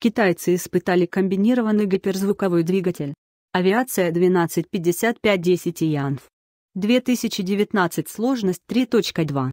Китайцы испытали комбинированный гиперзвуковой двигатель. Авиация 1255-10 Янф. 2019 сложность 3.2.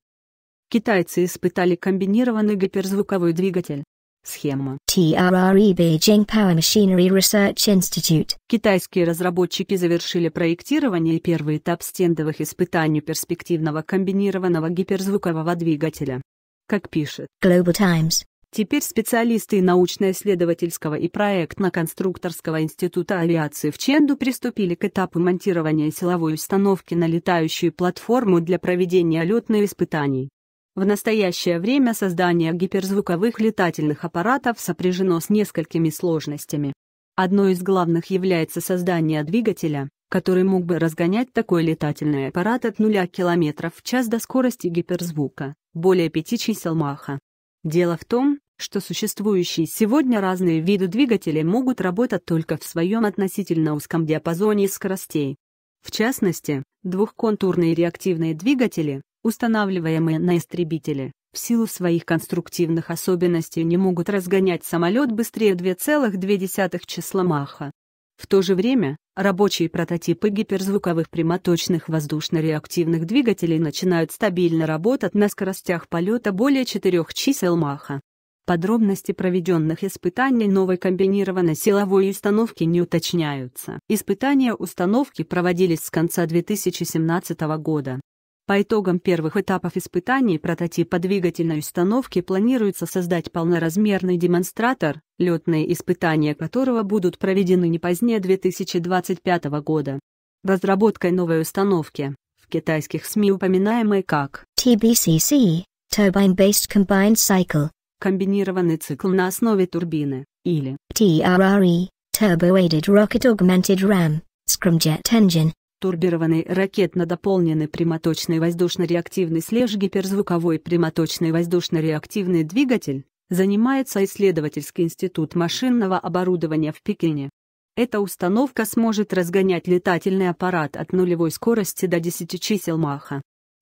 Китайцы испытали комбинированный гиперзвуковой двигатель. Схема. TRRE Beijing Power Machinery Research Institute. Китайские разработчики завершили проектирование и первый этап стендовых испытаний перспективного комбинированного гиперзвукового двигателя. Как пишет Global Times, Теперь специалисты научно-исследовательского и проектно-конструкторского института авиации в Ченду приступили к этапу монтирования силовой установки на летающую платформу для проведения летных испытаний. В настоящее время создание гиперзвуковых летательных аппаратов сопряжено с несколькими сложностями. Одной из главных является создание двигателя, который мог бы разгонять такой летательный аппарат от 0 км в час до скорости гиперзвука, более 5 чисел Маха. Дело в том, что существующие сегодня разные виды двигателей могут работать только в своем относительно узком диапазоне скоростей. В частности, двухконтурные реактивные двигатели, устанавливаемые на истребители, в силу своих конструктивных особенностей не могут разгонять самолет быстрее 2,2 числа Маха. В то же время, рабочие прототипы гиперзвуковых прямоточных воздушно-реактивных двигателей начинают стабильно работать на скоростях полета более 4 чисел Маха. Подробности проведенных испытаний новой комбинированной силовой установки не уточняются. Испытания установки проводились с конца 2017 года. По итогам первых этапов испытаний прототипа двигательной установки планируется создать полноразмерный демонстратор, летные испытания которого будут проведены не позднее 2025 года. Разработкой новой установки в китайских СМИ упоминаемой как TBCC – Turbine Based Combined Cycle комбинированный цикл на основе турбины, или TRRE, Turbo-Aided Rocket Augmented Ram, scramjet Engine, турбированный ракетно-дополненный прямоточный воздушно-реактивный слеж гиперзвуковой прямоточный воздушно-реактивный двигатель, занимается исследовательский институт машинного оборудования в Пекине. Эта установка сможет разгонять летательный аппарат от нулевой скорости до 10 чисел Маха.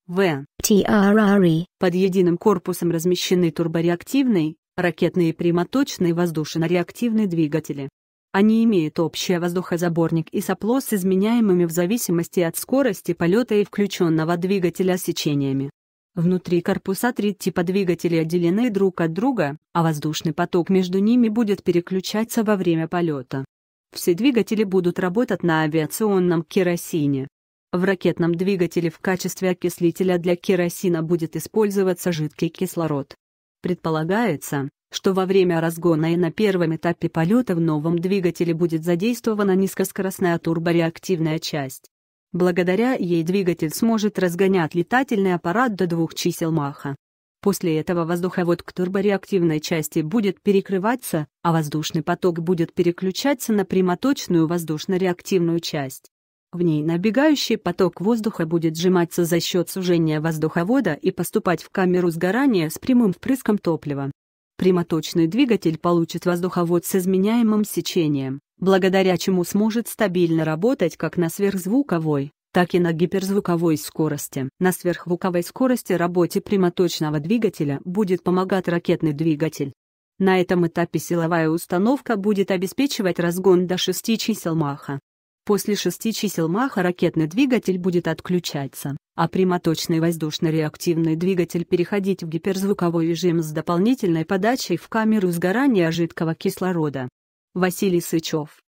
В. ТРРИ. E. Под единым корпусом размещены турбореактивный, ракетные и прямоточный воздушно реактивные двигатели. Они имеют общий воздухозаборник и сопло с изменяемыми в зависимости от скорости полета и включенного двигателя сечениями. Внутри корпуса три типа двигателей отделены друг от друга, а воздушный поток между ними будет переключаться во время полета. Все двигатели будут работать на авиационном керосине. В ракетном двигателе в качестве окислителя для керосина будет использоваться жидкий кислород. Предполагается, что во время разгона и на первом этапе полета в новом двигателе будет задействована низкоскоростная турбореактивная часть. Благодаря ей двигатель сможет разгонять летательный аппарат до двух чисел Маха. После этого воздуховод к турбореактивной части будет перекрываться, а воздушный поток будет переключаться на прямоточную воздушно-реактивную часть. В ней набегающий поток воздуха будет сжиматься за счет сужения воздуховода и поступать в камеру сгорания с прямым впрыском топлива. Прямоточный двигатель получит воздуховод с изменяемым сечением, благодаря чему сможет стабильно работать как на сверхзвуковой, так и на гиперзвуковой скорости. На сверхзвуковой скорости работе прямоточного двигателя будет помогать ракетный двигатель. На этом этапе силовая установка будет обеспечивать разгон до 6 чисел Маха. После шести чисел Маха ракетный двигатель будет отключаться, а прямоточный воздушно-реактивный двигатель переходить в гиперзвуковой режим с дополнительной подачей в камеру сгорания жидкого кислорода. Василий Сычев